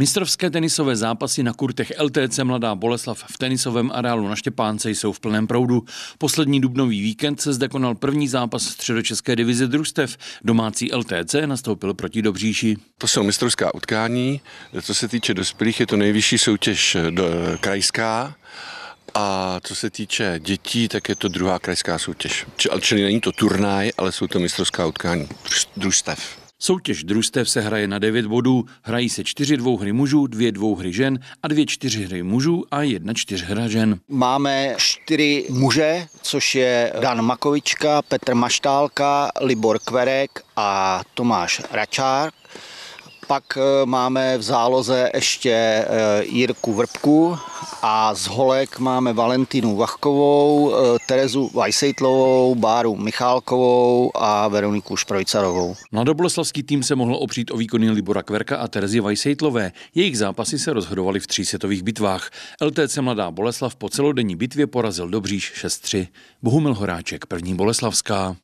Mistrovské tenisové zápasy na kurtech LTC Mladá Boleslav v tenisovém areálu na Štěpánce jsou v plném proudu. Poslední dubnový víkend se zde konal první zápas středočeské divize družstev. Domácí LTC nastoupil proti Dobříši. To jsou mistrovská utkání. Co se týče dospělých, je to nejvyšší soutěž eh, do, eh, krajská. A co se týče dětí, tak je to druhá krajská soutěž. Čili není to turnaj, ale jsou to mistrovská utkání družstev. Soutěž družstev se hraje na 9 bodů, hrají se čtyři dvouhry mužů, dvě dvouhry žen a dvě hry mužů a jedna čtyřhra žen. Máme čtyři muže, což je Dan Makovička, Petr Maštálka, Libor Kverek a Tomáš Račár. Pak eh, máme v záloze ještě eh, Jirku Vrbku a z holek máme Valentínu Vachkovou, eh, Terezu Vajsejtlovou, Báru Michálkovou a Veroniku Šprojcarovou. Mladoboleslavský tým se mohl opřít o výkony Libora Kverka a Terezy Vajsejtlové. Jejich zápasy se rozhodovaly v třísetových bitvách. LTC Mladá Boleslav po celodenní bitvě porazil Dobříš 6-3. Bohumil Horáček, první Boleslavská.